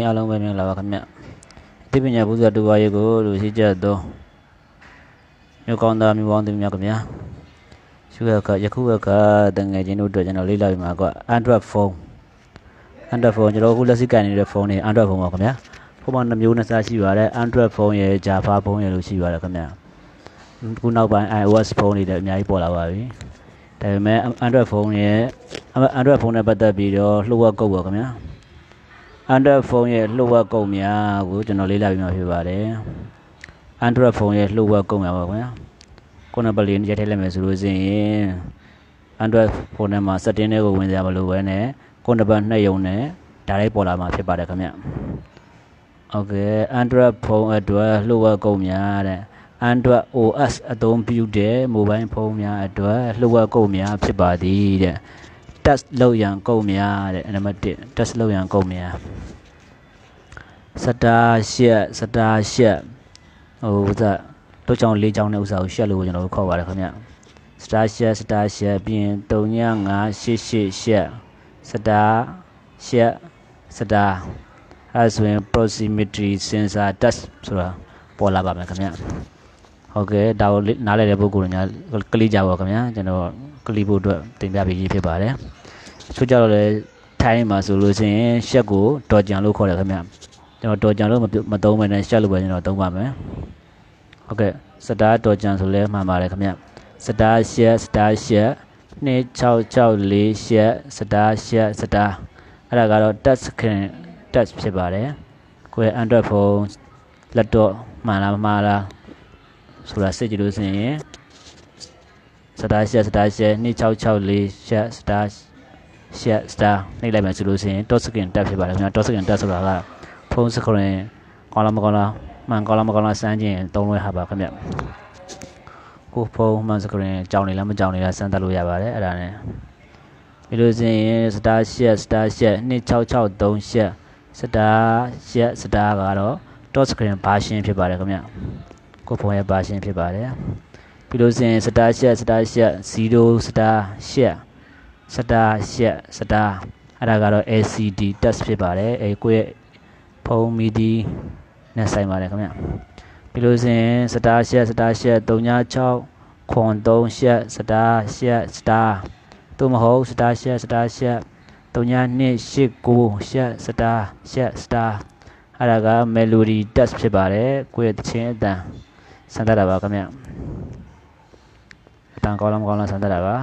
ရင်အားလုံးပဲမင်္ဂလာပါခင်ဗျအသိပညာဘုရားတူပါရေးကိုလူရှိကြသောမြို့ကောင်းသားမြို့ပေါင်းသူများခင်ဗျာရှိရကယခုကတငယ်ချင်းတို့အတွက်ကျွန်တော်လေ့လာပြီးမှာက Android phone Android phone ကျွန်တော်အခုလက်ရှိကန်နေတဲ့ phone တွေ Android phone ပါခင်ဗျာဖုန်းမှာနှမျိုးနှစ်စားရှိပါတယ် Android phone ရယ် Java phone ရယ်လို့ရှိပါတယ်ခင်ဗျာခုနောက်ပိုင်း iOS phone တွေလည်းအများကြီးပေါ်လာပါပြီဒါပေမဲ့ Android phone ရယ် Android phone နဲ့ပတ်သက်ပြီးတော့လှုပ်ဝက်ကုတ်ပါခင်ဗျာ Android phone ရဲ့လှုပ်ဝက်ကုန်များကိုကျွန်တော်လေ့လာပြီးမှဖြစ်ပါတယ် Android phone ရဲ့လှုပ်ဝက်ကုန်များပါခင်ဗျာကိုနံပါတ်လေးရိုက်ထည့်လိုက်မယ်ဆိုလို့ရှိရင် Android phone ထဲမှာ setting တွေကိုဝင်စရာမလိုဘဲနဲ့ကိုနံပါတ်နှစ်ယုံနဲ့ direct ပေါ်လာမှာဖြစ်ပါတယ်ခင်ဗျာ Okay Android phone အတွက်လှုပ်ဝက်ကုန်များတဲ့ Android OS အသုံးပြုတဲ့ mobile phone များအတွက်လှုပ်ဝက်ကုန်များဖြစ်ပါသည်တဲ့ test လုပ်ရန်ကုန်များတဲ့နံပါတ်1 test လုပ်ရန်ကုန်များစတာရှက်စတာရှက်ဟိုဥစ္စာတို့ချောင်း၄ချောင်းနဲ့ဥစ္စာကိုရှက်လို့ကျွန်တော်တို့ခေါ်ပါတယ်ခင်ဗျစတာရှက်စတာရှက်ပြီးရင်3958ရှက်စတာရှက်စတာအဲဆိုရင် proximity sensor test ဆိုတာပေါ်လာပါမယ်ခင်ဗျဟုတ်ကဲ့ဒါကိုနားလည်တဲ့ပုဂ္ဂိုလ်များကလေးကြပါခင်ဗျာကျွန်တော်ကလေးဖို့အတွက်တင်ပြပေးရေးဖြစ်ပါတယ်ချို့ကြတော့လေထိုင်းမှာဆိုလို့ရှိရင်ရှက်ကိုဒေါ်ကြံလို့ခေါ်တယ်ခင်ဗျကျွန်တော်ဒေါ်ကြံလို့မသုံးမယ်နဲ့ရှက်လို့ပဲကျွန်တော်သုံးပါမယ်ဟုတ်ကဲ့စတားဒေါ်ကြံဆိုလဲမှန်ပါတယ်ခင်ဗျစတားရှက်စတားရှက်2664ရှက်စတားရှက်စတားအဲ့ဒါကတော့ touch screen touch ဖြစ်ပါတယ်ကိုယ် Android phone laptop မှန်လားမမှားလားဆိုတာစစ်ကြည့်လို့ဆိုရင်စတားရှက်စတားရှက်2664ရှက်စတား share star နှိပ်လိုက်မယ်ဆိုလို့ရှိရင် top screen tab ဖြစ်ပါတယ်ခင်ဗျာ top screen tab ဆိုတာကဖုန်း screen ကောလာမကောလာမှန်ကောလာမကောလာစမ်းခြင်းသုံးလွှဲဟာပါခင်ဗျာကိုဖုန်းမှန် screen ကြောင်နေလားမကြောင်နေလားစမ်းသပ်လို့ရပါတယ်အဲ့ဒါနဲ့ပြီးလို့ရှိရင် star share star share 2663 share star share star ကတော့ top screen version ဖြစ်ပါတယ်ခင်ဗျာကိုဖုန်းရဲ့ version ဖြစ်ပါတယ်ပြီးလို့ရှိရင် star share star share 0 star share စတာရှက်စတာအဲ့ဒါကတော့ LCD test ဖြစ်ပါတယ်အဲကိုယ့်ရဲ့ဖုန်းမီဒီနဲ့ဆိုင်ပါတယ်ခင်ဗျပြီးလို့စဉ်စတာရှက်စတာရှက်36ခွန်3ရှက်စတာရှက်စတာသို့မဟုတ်စတာရှက်စတာရှက်3289ရှက်စတာရှက်စတာအဲ့ဒါက melody test ဖြစ်ပါတယ်ကိုယ့်ရဲ့သချင်းအတန်ဆန်တတ်တာပါခင်ဗျအတန်ကောင်းလားမကောင်းလားဆန်တတ်တာပါ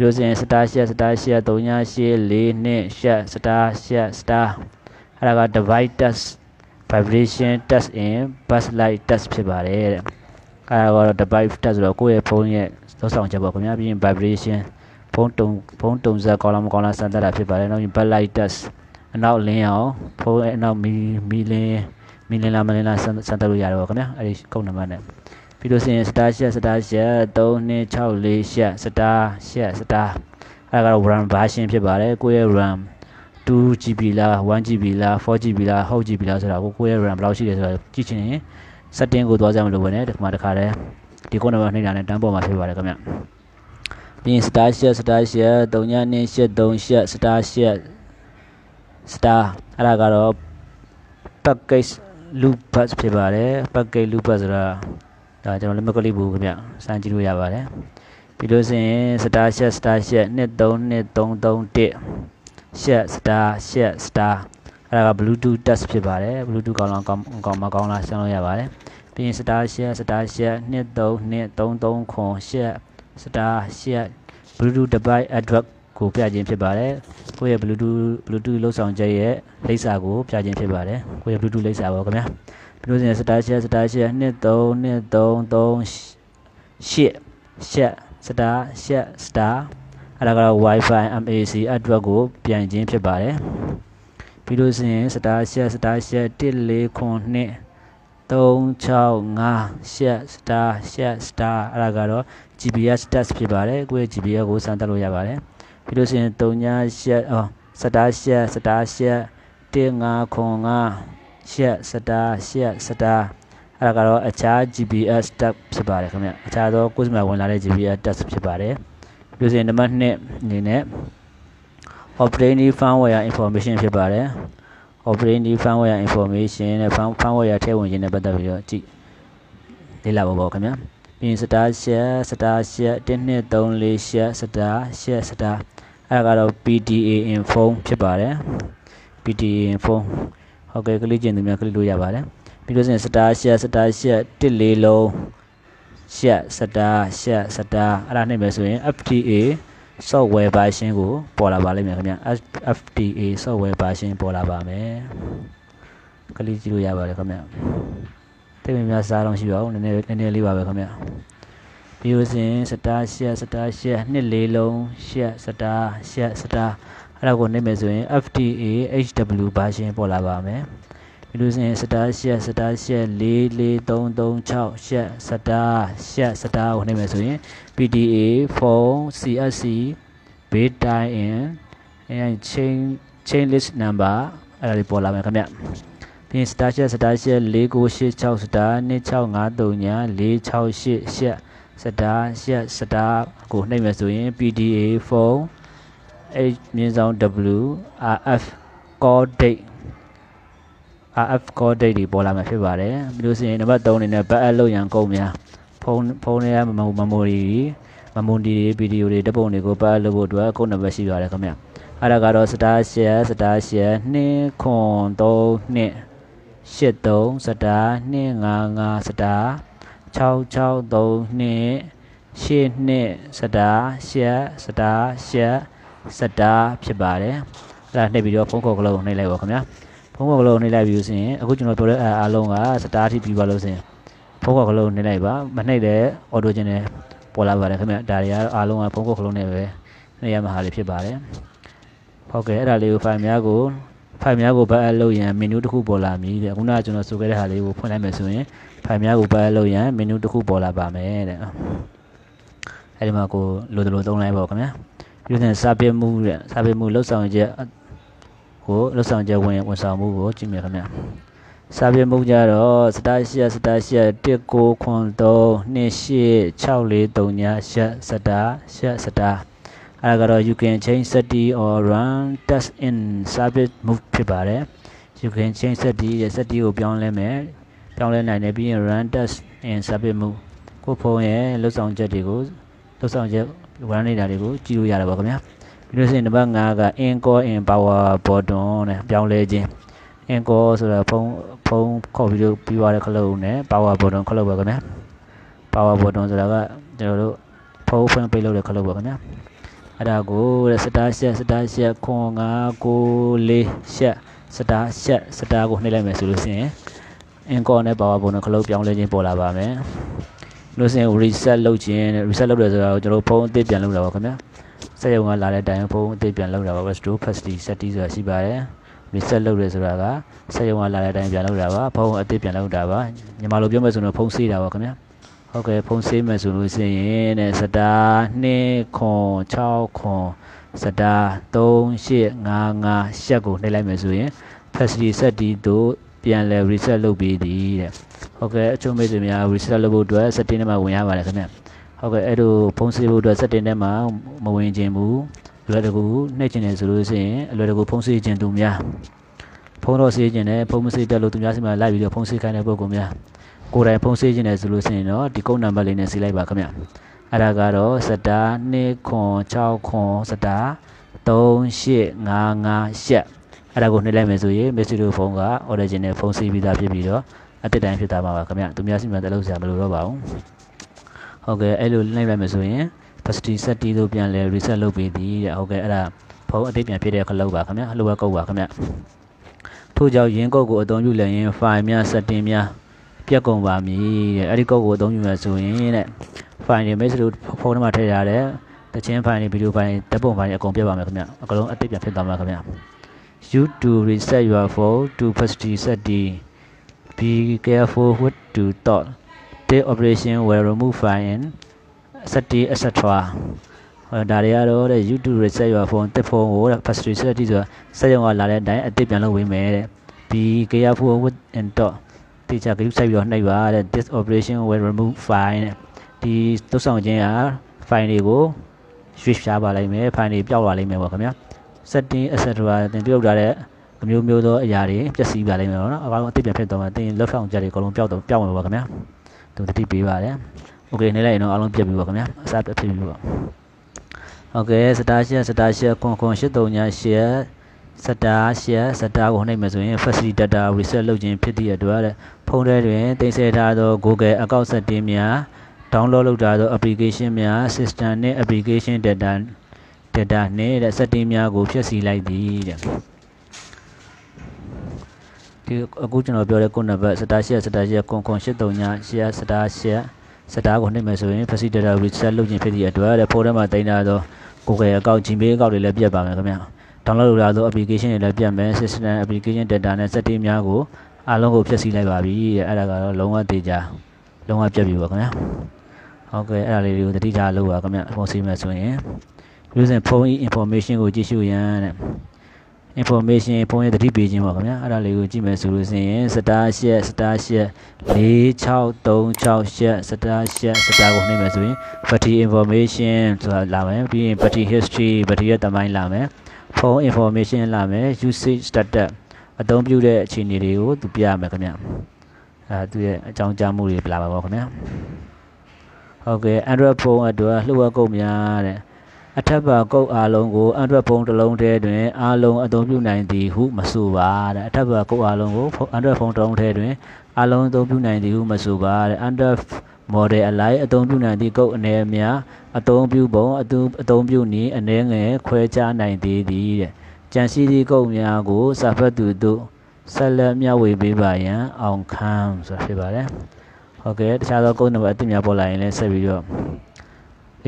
ပြီးလို့ဆိုရင် star ရှက် star ရှက်3ရှက်4နှစ်ရှက် star ရှက် star အဲ့ဒါက divide test vibration test in bus light test ဖြစ်ပါတယ်တဲ့အဲ့ဒါကတော့ divide test ဆိုတော့ကိုယ့်ရဲ့ဖုန်းရဲ့သုံးဆောင်ချက်ပေါ့ခင်ဗျာပြီးရင် vibration ဖုန်းတုံဖုန်းတုံဆက်ကောလာမကောလာစမ်းသပ်တာဖြစ်ပါတယ်နောက်ပြီး bus light test အနောက်လင်းအောင်ဖုန်းအနောက်မီမီလင်းမီလင်းလားမလင်းလားစမ်းသပ်လို့ရတယ်ပေါ့ခင်ဗျာအဲ့ဒီကုတ်နံပါတ်နဲ့ပြီးလို့ဆိုရင် star ရှက် star ရှက်3264ရှက် star ရှက် star အဲ့ဒါကတော့ RAM version ဖြစ်ပါတယ်ကိုယ့်ရဲ့ RAM 2GB လား 1GB လား 4GB လား 6GB လားဆိုတာကိုကိုယ့်ရဲ့ RAM ဘယ်လောက်ရှိတယ်ဆိုတာကြည့်ချင်ရင် setting ကိုသွားကြမလို့ပဲねဒီမှာတခါတည်းဒီကုန်းနံပါတ်နှိမ့်တာနဲ့တန်းပေါ်မှာဖြစ်ပါတယ်ခင်ဗျပြီးရင် star share star share 3283 share star share star အဲ့ဒါကတော့ package loop bus ဖြစ်ပါတယ် package loop bus ဆိုတာဒါကျွန်တော်လက်မကလေးဘူးခင်ဗျစမ်းကြည့်လို့ရပါတယ်ပြီးလို့ဆိုရင်စတာရှက်စတာရှက်232331ရှက်စတာရှက်စတာအဲ့ဒါက Bluetooth test ဖြစ်ပါတယ် Bluetooth ကောင်းလားကောင်းကောင်းမကောင်းလားရှင်းလို့ရပါတယ်ပြီးရင်စတာရှက်စတာရှက်232330ခွန်ရှက်စတာရှက် Bluetooth device address ကိုပြခြင်းဖြစ်ပါတယ်ကိုယ့်ရဲ့ Bluetooth Bluetooth လောက်ဆောင်ချက်ရဲ့လိပ်စာကိုပြခြင်းဖြစ်ပါတယ်ကိုယ့်ရဲ့ Bluetooth လိပ်စာပေါ့ခင်ဗျာလူစဉ်စတာရှက်စတာရှက်1 3 1 3 3 8ရှက်စတာရှက်စတာအဲ့ဒါကတော့ Wi-Fi MAC address ကိုပြန်ခြင်းဖြစ်ပါတယ်ပြီးလို့ဆိုရင် star share star share 149 365 share star share star အဲ့ဒါကတော့ GPS test ဖြစ်ပါတယ်ကိုယ့် GPS ကိုစမ်းသပ်လို့ရပါတယ်ပြီးလို့ဆိုရင်39 share အော် star share star share 1505ရှက်စတာရှက်စတာအဲ့ဒါကတော့အခြား GPS tab ဖြစ်ပါတယ်ခင်ဗျအခြားသောကိုယ်စမှာဝင်လာတဲ့ GPS tab ဖြစ်ပါတယ်လူစဉ်နံပါတ်2အနေနဲ့ operating firmware information ဖြစ်ပါတယ် operating firmware information နဲ့ firmware ထည့်ဝင်ခြင်းနဲ့ပတ်သက်ပြီးတော့ကြည့်လေ့လာပါပေါ့ခင်ဗျာပြီးရင် star share star share 1234 share star share star အဲ့ဒါကတော့ PDA info ဖြစ်ပါတယ် PDA info ဟုတ်ကဲ့ကလစ်ကျင်သူများကလစ်လို့ရပါတယ်ပြီးလို့ဆိုရင် star ရှက် star ရှက်1လေးလုံးရှက် star ရှက် star အဲ့ဒါနဲ့ပဲဆိုရင် FTA software version ကိုပေါ်လာပါလိမ့်မယ်ခင်ဗျ FTA software version ပေါ်လာပါမယ်ကလစ်ကြည့်လို့ရပါတယ်ခင်ဗျတိတ်မများစားတော့ရှိပါဘူးနည်းနည်းနည်းနည်းလေးပါပဲခင်ဗျပြီးလို့ဆိုရင် star ရှက် star ရှက်2လေးလုံးရှက် star ရှက် star အဲ့ဒါကိုနှိမ့်မယ်ဆိုရင် FTA HW version ပေါ်လာပါမယ်ဒီလိုဆိုရင် star ရှက် star ရှက်44336ရှက် star ရှက် star ကိုနှိမ့်မယ်ဆိုရင် PDA phone CSC bit time in အဲ chain chain list number အဲ့ဒါလေးပေါ်လာမယ်ခင်ဗျပြီးရင် star ရှက် star ရှက်4986 star 2653ညာ468ရှက် star ရှက် star ကိုနှိမ့်မယ်ဆိုရင် PDA phone h မြင်းဆောင် w rf call date rf call date တွေပေါ်လာမှာဖြစ်ပါတယ်ပြီးလို့ရှိရင်နံပါတ်3အနေနဲ့ backup လုပ်ရန်ကုန်များဖုန်းဖုန်းထဲမှာ memory မမွန်တီတွေဗီဒီယိုတွေတပုံတွေကို backup လုပ်ဖို့အတွက်အကုတ်နံပါတ်ရှိပါတယ်ခင်ဗျအဲ့ဒါကတော့ star share star share 2932 83စတာ255စတာ6632 82စတာ8စတာ8စက်တာဖြစ်ပါတယ်အဲ့ဒါနှိပ်ပြီးတော့ဖုန်းခေါ်ကလေးကိုနှိပ်လိုက်ပါခင်ဗျာဖုန်းခေါ်ကလေးကိုနှိပ်လိုက်ပြီးဆိုရင်အခုကျွန်တော်ပြောတဲ့အားလုံးကစက်တာထိပြီးပါလို့ဆိုရင်ဖုန်းခေါ်ကလေးကိုနှိပ်လိုက်ပါမနှိပ်တဲ့ auto ချင်းနဲ့ပေါ်လာပါတယ်ခင်ဗျာဒါတွေကတော့အားလုံးကဖုန်းခေါ်ကလေးနဲ့ပဲနှိပ်ရမှာဟာလေးဖြစ်ပါတယ်ဟုတ်ကဲ့အဲ့ဒါလေးကို file များကို file များကို backup လုပ်ရင် menu တစ်ခုပေါ်လာမည်တဲ့ခုနကကျွန်တော်ဆိုခဲ့တဲ့ဟာလေးကိုဖွင့်လိုက်မယ်ဆိုရင် file များကို backup လုပ်ရင် menu တစ်ခုပေါ်လာပါမယ်တဲ့အဲ့ဒီမှာကိုလိုတလိုသုံးလိုက်ပါဦးခင်ဗျာယူတဲ့စာပေမှုတဲ့စာပေမှုလှုပ်ဆောင်ချက်ကိုလှုပ်ဆောင်ချက်ဝင်ဝင်ဆောင်မှုကိုကြည့်မြင်ခင်ဗျာစာပေမှုကြတော့စတာရှိရစတာရှိရ1993 286439ညရှက်စတာရှက်စတာအဲ့ဒါကတော့ you can change study or run test in service move ဖြစ်ပါတယ် you can change study ရဲ့ study ကိုပြောင်းလဲမယ်ပြောင်းလဲနိုင်တယ်ပြီးရင် run test in service move ကိုဖုန်းရဲ့လှုပ်ဆောင်ချက်တွေကိုလှုပ်ဆောင်ချက်ဝမ်းနေတာတွေကိုကြည့်လို့ရတာပါခင်ဗျာပြီးလို့ရှိရင်နံပါတ်5က in call in power button နဲ့ပြောင်းလဲခြင်း in call ဆိုတာဖုန်းဖုန်းခေါ်ပြီးတော့ပြီးသွားတဲ့ခလုတ်နဲ့ power button ခလုတ်ပါခင်ဗျာ power button ဆိုတာကကျွန်တော်တို့ဖုန်းဖုန်းပေးလို့တဲ့ခလုတ်ပါခင်ဗျာအဲ့ဒါကိုစတာရှက်စတာရှက်ခွန်9 9 4ရှက်စတာရှက်စတာကိုနှိပ်လိုက်မယ်ဆိုလို့ရှိရင် in call နဲ့ power button ခလုတ်ပြောင်းလဲခြင်းပေါ်လာပါမယ်နှုတ်စင် reset လုပ်ခြင်း reset လုပ်တယ်ဆိုတာကိုကျွန်တော်ဖုန်းအသစ်ပြန်လုပ်တာပါခင်ဗျာစက်ရုံကလာတဲ့အတိုင်းဖုန်းအသစ်ပြန်လုပ်တာပါ restore facility setting ဆိုတာရှိပါတယ် reset လုပ်တယ်ဆိုတာကစက်ရုံကလာတဲ့အတိုင်းပြန်လုပ်တာပါဖုန်းအသစ်ပြန်လုပ်တာပါမြန်မာလိုပြောမယ်ဆိုရင်ဖုန်းစေးတာပါခင်ဗျာဟုတ်ကဲ့ဖုန်းစေးမယ်ဆိုလို့ရှိရင်တဲ့စတာ2ခွန်6ခွန်စတာ3855ရှက်ကိုနှိပ်လိုက်မယ်ဆိုရင် facility set တီးတို့ပြန်လဲ reset လုပ်ပြီးသည်တဲ့ဟုတ်ကဲ့အချို့မိတ်ဆွေများ reset လုပ်ဖို့အတွက် setting ထဲမှာဝင်ရပါတယ်ခင်ဗျဟုတ်ကဲ့အဲ့လိုဖုန်းဆေးဖို့အတွက် setting ထဲမှာမဝင်ခြင်းဘူးလွယ်တကူနှိပ်ခြင်းတယ်ဆိုလို့ရှိရင်အလွယ်တကူဖုန်းဆေးခြင်းသူများဖုန်းတော့ဆေးခြင်းနဲ့ဖုန်းမဆေးပြတ်လို့သူများစီမှာလိုက်ပြီးတော့ဖုန်းဆေးခိုင်းတဲ့ပုံကောင်များကိုယ်တိုင်ဖုန်းဆေးခြင်းတယ်ဆိုလို့ရှိရင်တော့ဒီကုန်းနံပါတ်လေးနဲ့ဆေးလိုက်ပါခင်ဗျအဲ့ဒါကတော့စတာ2969စတာ3855ရှက်အဲ့ဒါကိုနှိပ်လိုက်မယ်ဆိုရင် message ဖုန်းက original ဖုန်းစီးပြီးသားဖြစ်ပြီးတော့အတစ်တိုင်းဖြစ်သွားမှာပါခင်ဗျသူများစီမံတက်လို့ဆရာမလိုတော့ပါဘူးဟုတ်ကဲ့အဲ့လိုလိုက်လိုက်မယ်ဆိုရင် facility set တီးတို့ပြန်လဲ reset လုပ်ပေးသည်တဲ့ဟုတ်ကဲ့အဲ့ဒါဖုံးအသေးပြန်ဖြစ်တဲ့ခလုတ်ပါခင်ဗျလှုပ်ဝက်ကုတ်ပါခင်ဗျထို့ကြောင့်ရင်းကုတ်ကိုအသုံးပြုလည်ရင် file များ setting များပြက်ကုန်ပါမည်တဲ့အဲ့ဒီကုတ်ကိုအသုံးပြုမယ်ဆိုရင်တဲ့ file တွေ message လို့ဖုန်းထဲမှာထည့်ထားတဲ့တခြင်း file တွေ video file ဓာတ်ပုံ file တွေအကုန်ပြက်ပါမယ်ခင်ဗျအကုန်လုံးအသေးပြန်ဖြစ်သွားမှာခင်ဗျ you to reset your phone to facility set တီး be careful what to thought the operation will remove file and safety etc ဒါတွေကတော့တဲ့ YouTube reset your phone တစ်ဖုန်းကို factory set တိဆိုတာစက်ရုံကလာတဲ့အတိုင်းအစ်စ်ပြန်လုပ်ဝင်မယ်တဲ့ be careful what and thought တေချာကယူဆိုင်ပြီးတော့နှိပ်ပါတဲ့ this operation will remove file တဲ့ဒီတုတ်ဆောင်ခြင်းက file တွေကို switch ရှားပါလိမ့်မယ် file တွေပျောက်ပါလိမ့်မယ်ပေါ့ခင်ဗျာ setting etc တင်ပြုတ်ထားတဲ့အမျိုးမျိုးသောအရာတွေပျက်စီးပါလိမ့်မယ်နော်အကောင်အသိပြန်ဖြစ်သွားမှာတင်းလက်ဆောင်ကြတွေအကုန်လုံးပျောက်တော့ပျောက်မှာပါခင်ဗျာသူတတိပေးပါတယ်โอเคနေလိုက်ရင်တော့အားလုံးပြတ်ပြီပါခင်ဗျာအစားပြတ်ဖြစ်ပြီပါဟုတ်ကဲ့စတာရှက်စတာရှက်ခွန်ခွန်839ရှက်စတာရှက်စတာကိုနှိပ်မယ်ဆိုရင် facility data reset လုပ်ခြင်းဖြစ်သည့်အတွက်ဖုန်းထဲတွင်တင်ဆက်ထားသော Google အကောင့် setting များ download လုပ်ထားသော application များ system နှင့် application data data နှင့် setting များကိုဖြည့်ဆည်းလိုက်သည်တဲ့ဒီအခုကျွန်တော်ပြောတဲ့ကုတ်နံပါတ်78 78 00 839 88စတားကိုနှိမ့်မယ်ဆိုရင် facilitator reset လုပ်ခြင်းဖြစ်သည့်အတွက်တဲ့ folder မှာတင်ထားသော Google account Gmail account တွေလည်းပြတ်ပါမယ်ခင်ဗျာ download လုပ်လာသော application တွေလည်းပြတ်မယ် system application data နဲ့ setting များကိုအားလုံးကိုဖြည့်ဆည်းလိုက်ပါပြီတဲ့အဲ့ဒါကတော့လုံးဝတေချာလုံးဝပြတ်ပြီပါခင်ဗျာဟုတ်ကဲ့အဲ့ဒါလေးတွေကိုတတိထားလုပ်ပါခင်ဗျာအပေါ်စီမယ်ဆိုရင် using phone information ကိုကြည့်ရှုရန်တဲ့ information ဖုန်းရဲ့တတိပေးခြင်းပေါ့ခင်ဗျာအဲ့ဒါလေးကိုကြည့်မယ်ဆိုလို့ဆိုရင် star 8 star 8 4636 star 8 star ကိုနှိပ်မယ်ဆိုရင် party information ဆိုတာလာမယ်ပြီးရင် party history ဗတိရဲ့တမိုင်းလာမယ်ဖုန်း information လာမယ် usage status အသုံးပြုတဲ့အခြေအနေတွေကိုသူပြရမယ်ခင်ဗျာအဲသူရဲ့အကြောင်းကြားမှုတွေပြလာပါပေါ့ခင်ဗျာဟုတ်ကဲ့ Android ဖုန်းအတွက်လှုပ်ဝက်ကုန်များတဲ့အထက်ပါကုတ်အားလုံးကိုအန်ထွက်ဖုံးတစ်လုံးတည်းတွင်အားလုံးအသုံးပြုနိုင်သည်ဟုမဆိုပါတဲ့အထက်ပါကုတ်အားလုံးကိုအန်ထွက်ဖုံးတစ်လုံးတည်းတွင်အားလုံးအသုံးပြုနိုင်သည်ဟုမဆိုပါတဲ့အန်ထွက် model အလိုက်အသုံးပြုနိုင်သည့်ကုတ်အနေအများအသုံးပြုပုံအသူအသုံးပြုနည်းအနေငယ်ခွဲခြားနိုင်သည်သည်တဲ့ကြံရှိသည့်ကုတ်များကိုစာဖတ်သူတို့ဆက်လက်မျှဝေပေးပါရန်အောင်ခံဆိုတာဖြစ်ပါတယ်ဟုတ်ကဲ့တခြားသောကုတ်နံပါတ်အသစ်များပေါ်လာရင်လည်းဆက်ပြီးတော့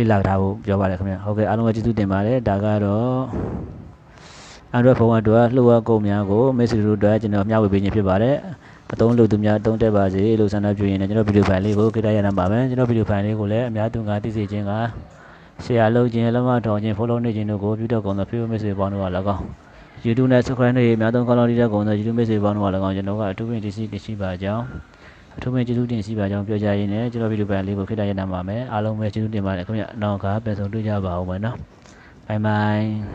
လေ့လာထားဖို့ပြောပါတယ်ခင်ဗျဟုတ်ကဲ့အားလုံးပဲကျေးဇူးတင်ပါတယ်ဒါကတော့ Android ဖုန်းအတွက်လှုပ်ဝကုန်များကို Message တို့အတွက်ကျွန်တော်မျှဝေပေးခြင်းဖြစ်ပါတယ်အသုံးလို့သူများတုံးတက်ပါစေလို့ဆန္ဒပြုရင်လည်းကျွန်တော်ဗီဒီယိုဖိုင်လေးကိုခေတ္တရရမှာပါမယ်ကျွန်တော်ဗီဒီယိုဖိုင်လေးကိုလည်းအများသူငါသိစေခြင်းကဆရာလုပ်ခြင်းလက်မထောင်ခြင်း follow နေခြင်းတို့ကိုပြုတော်ကုန်သော Facebook Message ပေါင်းတို့ကလည်းကောင်း YouTube နဲ့ Subscribe တွေအများဆုံး follow လုပ်တဲ့ကုန်သော YouTube Message ပေါင်းတို့ကလည်းကောင်းကျွန်တော်ကအထူးပင်သိရှိသိရှိပါကြောင်းအထူးပဲကျေးဇူးတင်ရှိပါကြောင်းပြောကြရင်းနဲ့ကျွန်တော်ဗီဒီယိုပိုင်းလေးကိုခေတ္တရပ်နာပါမယ်အားလုံးပဲကျေးဇူးတင်ပါတယ်ခင်ဗျနောက်ကားပြန်ဆုံတွေ့ကြပါဦးမယ်နော်ဘိုင်ဘိုင်